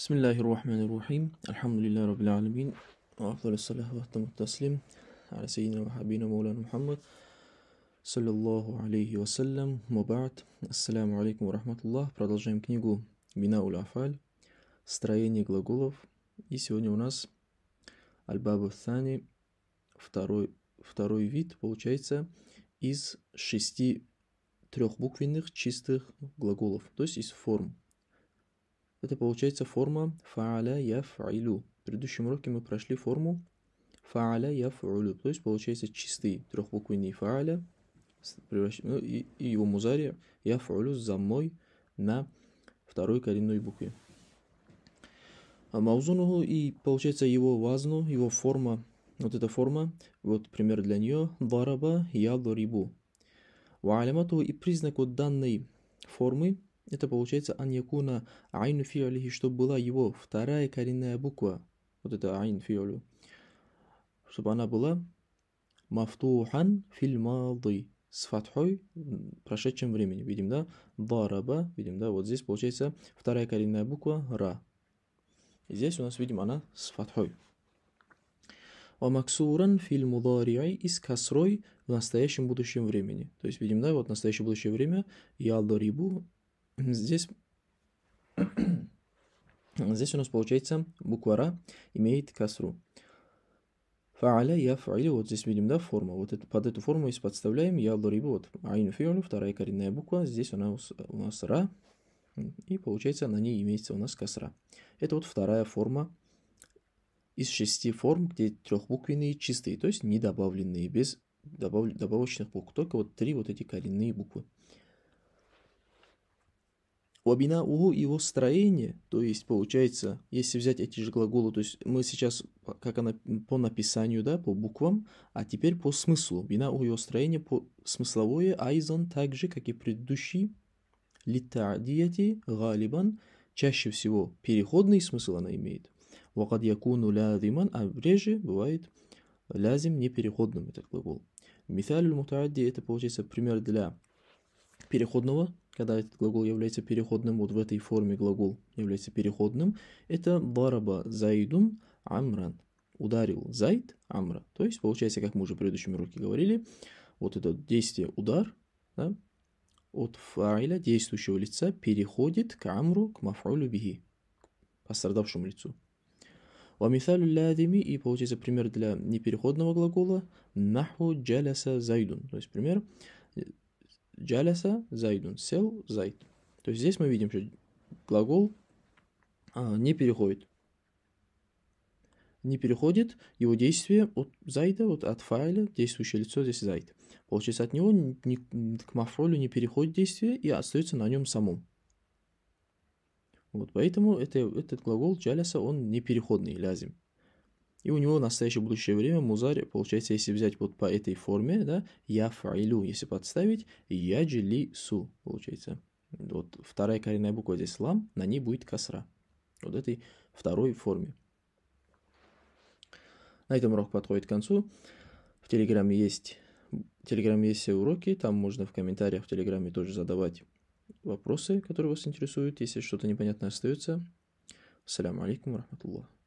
بسم الله الرحمن الرحيم الحمد لله رب العالمين وأفضل الصلاة وأتم التسليم على سيدنا وحبيبنا مولانا محمد صلى الله عليه وسلم وبعد السلام عليكم ورحمة الله продолжаем книгу Бина Уляфаль Строение глаголов и сегодня у нас Аль-Бабу второй, второй вид получается из шести трехбуквенных чистых глаголов, то есть из форм это получается форма фааля яф'илю. В предыдущем уроке мы прошли форму фааля яф'улю. То есть получается чистый трехбуквенный фааля превращ... ну, и, и его музари яф'улю с замой на второй коренной букве. А маузунуху и получается его вазну, его форма, вот эта форма, вот пример для нее, дараба я дарибу. Валямату и признак вот данной формы – это получается ан якуна айну фиолихи, чтобы была его вторая коренная буква. Вот это айн фиолю. Чтобы она была мафтухан фильмалды. С фатхой в прошедшем времени. Видим, да? Дараба. Видим, да? Вот здесь получается вторая коренная буква ра. И здесь у нас, видим, она с фатхой. Амаксуран филь мудариай и с касрой в настоящем будущем времени. То есть видим, да, вот настоящее будущее время. Я Здесь, здесь у нас получается буква «ра» имеет касру. Фааля я фаилю, вот здесь видим, да, форма. Вот это, под эту форму если подставляем, я дарибу, вот айну фиолю, вторая коренная буква, здесь у нас, у нас ра, и получается на ней имеется у нас касра. Это вот вторая форма из шести форм, где трехбуквенные чистые, то есть не добавленные, без добав... добавочных букв, только вот три вот эти коренные буквы. Вабина уху его строения то есть получается, если взять эти же глаголы, то есть мы сейчас, как она по написанию, да, по буквам, а теперь по смыслу. Бина уху его строения по смысловое, айзон так же, как и предыдущий, литадияти, галибан, чаще всего переходный смысл она имеет. Вакад якуну лязиман, а реже бывает лязим непереходным этот глагол. Миталь мутаадди это получается пример для переходного когда этот глагол является переходным, вот в этой форме глагол является переходным, это бараба зайдун амран. Ударил зайд амра. То есть, получается, как мы уже в предыдущем уроке говорили, вот это действие удар да, от фаиля, действующего лица, переходит к амру, к мафрулю биги, к пострадавшему лицу. Вамисалю лядими, и получается пример для непереходного глагола, наху джаляса зайдун. То есть пример, Джаляса, Зайдун, сел, Зайд. То есть здесь мы видим, что глагол а, не переходит. Не переходит его действие от Зайда, вот от файла, действующее лицо здесь Зайд. Получается, от него ни, ни, к мафролю не переходит действие и остается на нем самом. Вот поэтому это, этот глагол джаляса, он не переходный лязим. И у него в настоящее будущее время музарь, получается, если взять вот по этой форме, да, я фаилю, если подставить, я джили су, получается. Вот вторая коренная буква здесь лам, на ней будет косра. Вот этой второй форме. На этом урок подходит к концу. В Телеграме есть Телеграме есть все уроки, там можно в комментариях в Телеграме тоже задавать вопросы, которые вас интересуют, если что-то непонятное остается. Салям алейкум, рахматуллах.